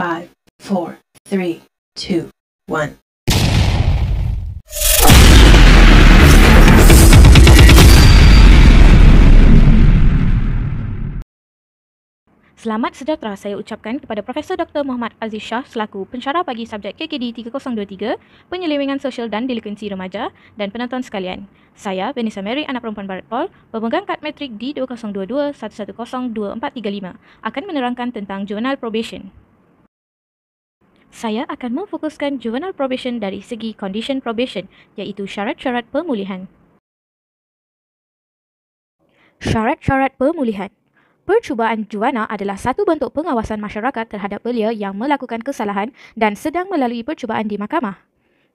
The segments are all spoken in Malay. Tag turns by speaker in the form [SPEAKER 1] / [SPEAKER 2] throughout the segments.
[SPEAKER 1] five, four, three, two, one. Selamat sejahtera saya ucapkan kepada Profesor Dr. Muhammad Aziz Shah selaku pensyarah bagi subjek KKD 3023, penyelewengan sosial dan delikuensi remaja dan penonton sekalian. Saya, Vanessa Mary, anak perempuan Barat Pol, pemegang kad metrik D2022-1102435, akan menerangkan tentang jurnal probation saya akan memfokuskan juvenile probation dari segi condition probation iaitu syarat-syarat pemulihan. Syarat-syarat pemulihan Percubaan juvana adalah satu bentuk pengawasan masyarakat terhadap belia yang melakukan kesalahan dan sedang melalui percubaan di mahkamah.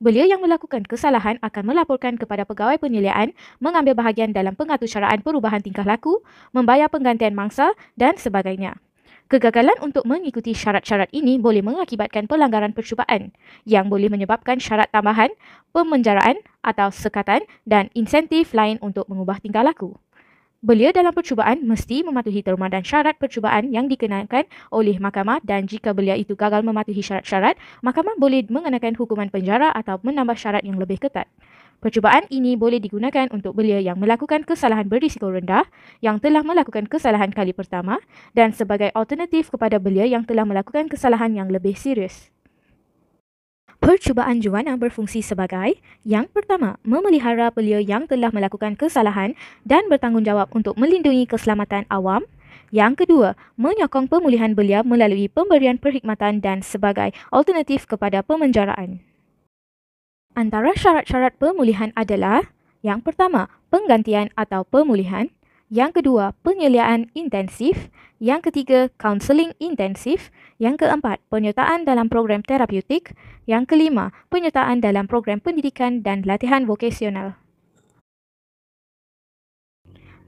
[SPEAKER 1] Belia yang melakukan kesalahan akan melaporkan kepada pegawai penilaian, mengambil bahagian dalam pengaturcaraan perubahan tingkah laku, membayar penggantian mangsa dan sebagainya. Kegagalan untuk mengikuti syarat-syarat ini boleh mengakibatkan pelanggaran percubaan yang boleh menyebabkan syarat tambahan, pemenjaraan atau sekatan dan insentif lain untuk mengubah tingkah laku. Belia dalam percubaan mesti mematuhi terma dan syarat percubaan yang dikenakan oleh mahkamah dan jika belia itu gagal mematuhi syarat-syarat, mahkamah boleh mengenakan hukuman penjara atau menambah syarat yang lebih ketat. Percubaan ini boleh digunakan untuk belia yang melakukan kesalahan berisiko rendah, yang telah melakukan kesalahan kali pertama dan sebagai alternatif kepada belia yang telah melakukan kesalahan yang lebih serius. Percubaan juana berfungsi sebagai yang pertama, memelihara pelia yang telah melakukan kesalahan dan bertanggungjawab untuk melindungi keselamatan awam. Yang kedua, menyokong pemulihan belia melalui pemberian perkhidmatan dan sebagai alternatif kepada pemenjaraan. Antara syarat-syarat pemulihan adalah yang pertama, penggantian atau pemulihan. Yang kedua, penyeliaan intensif. Yang ketiga, counseling intensif. Yang keempat, penyertaan dalam program terapeutik. Yang kelima, penyertaan dalam program pendidikan dan latihan vokasional.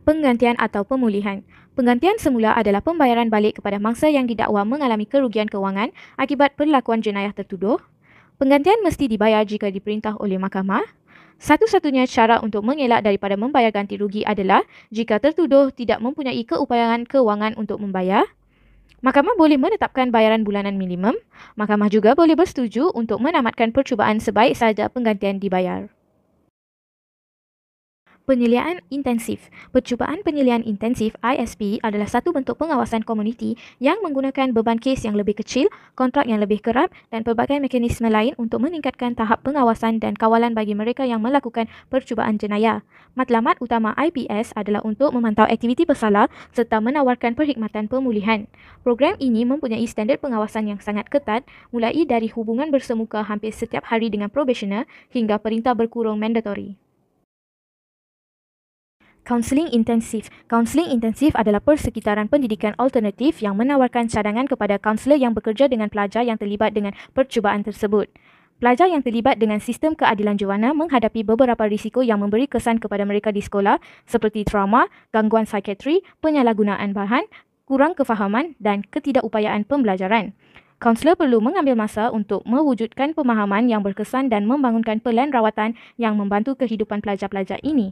[SPEAKER 1] Penggantian atau pemulihan. Penggantian semula adalah pembayaran balik kepada mangsa yang didakwa mengalami kerugian kewangan akibat perlakuan jenayah tertuduh. Penggantian mesti dibayar jika diperintah oleh mahkamah. Satu-satunya cara untuk mengelak daripada membayar ganti rugi adalah jika tertuduh tidak mempunyai keupayaan kewangan untuk membayar. Mahkamah boleh menetapkan bayaran bulanan minimum. Mahkamah juga boleh bersetuju untuk menamatkan percubaan sebaik sahaja penggantian dibayar penilaian intensif. Percubaan penilaian intensif ISP adalah satu bentuk pengawasan komuniti yang menggunakan beban kes yang lebih kecil, kontrak yang lebih kerap dan pelbagai mekanisme lain untuk meningkatkan tahap pengawasan dan kawalan bagi mereka yang melakukan percubaan jenayah. Matlamat utama IPS adalah untuk memantau aktiviti bersalah serta menawarkan perkhidmatan pemulihan. Program ini mempunyai standard pengawasan yang sangat ketat mulai dari hubungan bersemuka hampir setiap hari dengan probationer hingga perintah berkurung mandatory. Counseling intensif. Counseling intensif adalah persekitaran pendidikan alternatif yang menawarkan cadangan kepada kaunselor yang bekerja dengan pelajar yang terlibat dengan percubaan tersebut. Pelajar yang terlibat dengan sistem keadilan juwana menghadapi beberapa risiko yang memberi kesan kepada mereka di sekolah seperti trauma, gangguan psikiatri, penyalahgunaan bahan, kurang kefahaman dan ketidakupayaan pembelajaran. Kaunselor perlu mengambil masa untuk mewujudkan pemahaman yang berkesan dan membangunkan pelan rawatan yang membantu kehidupan pelajar-pelajar ini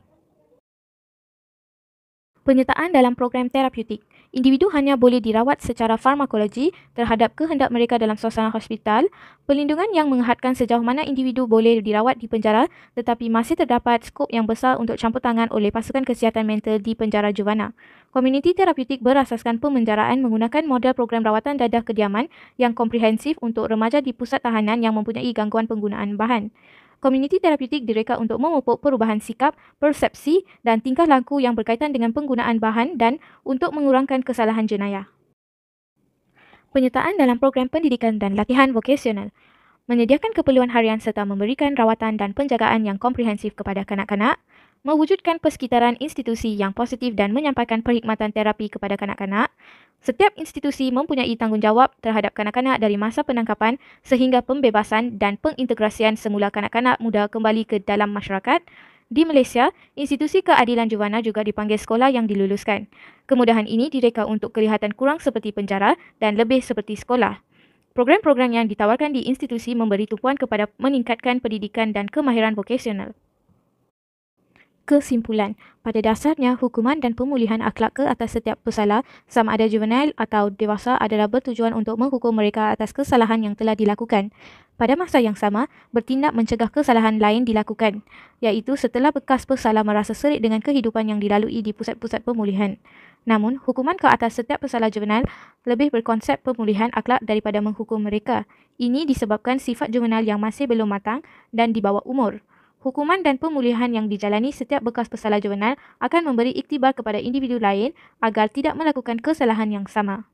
[SPEAKER 1] penyertaan dalam program terapeutik. Individu hanya boleh dirawat secara farmakologi terhadap kehendak mereka dalam suasana hospital. Pelindungan yang menghadkan sejauh mana individu boleh dirawat di penjara tetapi masih terdapat skop yang besar untuk campur tangan oleh pasukan kesihatan mental di penjara juvana. Komuniti terapeutik berasaskan pemenjaraan menggunakan model program rawatan dadah kediaman yang komprehensif untuk remaja di pusat tahanan yang mempunyai gangguan penggunaan bahan. Komuniti terapeutik direka untuk memupuk perubahan sikap, persepsi dan tingkah laku yang berkaitan dengan penggunaan bahan dan untuk mengurangkan kesalahan jenayah. Penyertaan dalam program pendidikan dan latihan vokasional menyediakan keperluan harian serta memberikan rawatan dan penjagaan yang komprehensif kepada kanak-kanak, mewujudkan persekitaran institusi yang positif dan menyampaikan perkhidmatan terapi kepada kanak-kanak. Setiap institusi mempunyai tanggungjawab terhadap kanak-kanak dari masa penangkapan sehingga pembebasan dan pengintegrasian semula kanak-kanak muda kembali ke dalam masyarakat. Di Malaysia, institusi keadilan juvana juga dipanggil sekolah yang diluluskan. Kemudahan ini direka untuk kelihatan kurang seperti penjara dan lebih seperti sekolah. Program-program yang ditawarkan di institusi memberi tumpuan kepada meningkatkan pendidikan dan kemahiran vokasional kesimpulan. Pada dasarnya, hukuman dan pemulihan akhlak ke atas setiap pesalah sama ada juvenile atau dewasa adalah bertujuan untuk menghukum mereka atas kesalahan yang telah dilakukan. Pada masa yang sama, bertindak mencegah kesalahan lain dilakukan, iaitu setelah bekas pesalah merasa serik dengan kehidupan yang dilalui di pusat-pusat pemulihan. Namun, hukuman ke atas setiap pesalah juvenile lebih berkonsep pemulihan akhlak daripada menghukum mereka. Ini disebabkan sifat juvenile yang masih belum matang dan di bawah umur hukuman dan pemulihan yang dijalani setiap bekas pesalah juvenil akan memberi iktibar kepada individu lain agar tidak melakukan kesalahan yang sama.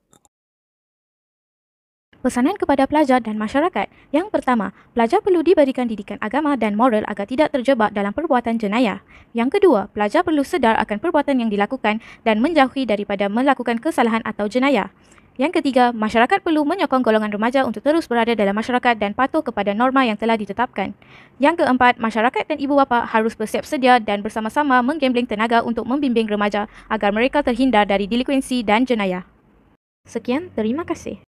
[SPEAKER 1] Pesanan kepada pelajar dan masyarakat. Yang pertama, pelajar perlu diberikan didikan agama dan moral agar tidak terjebak dalam perbuatan jenayah. Yang kedua, pelajar perlu sedar akan perbuatan yang dilakukan dan menjauhi daripada melakukan kesalahan atau jenayah. Yang ketiga, masyarakat perlu menyokong golongan remaja untuk terus berada dalam masyarakat dan patuh kepada norma yang telah ditetapkan. Yang keempat, masyarakat dan ibu bapa harus bersiap sedia dan bersama-sama menggambling tenaga untuk membimbing remaja agar mereka terhindar dari delikuensi dan jenayah. Sekian, terima kasih.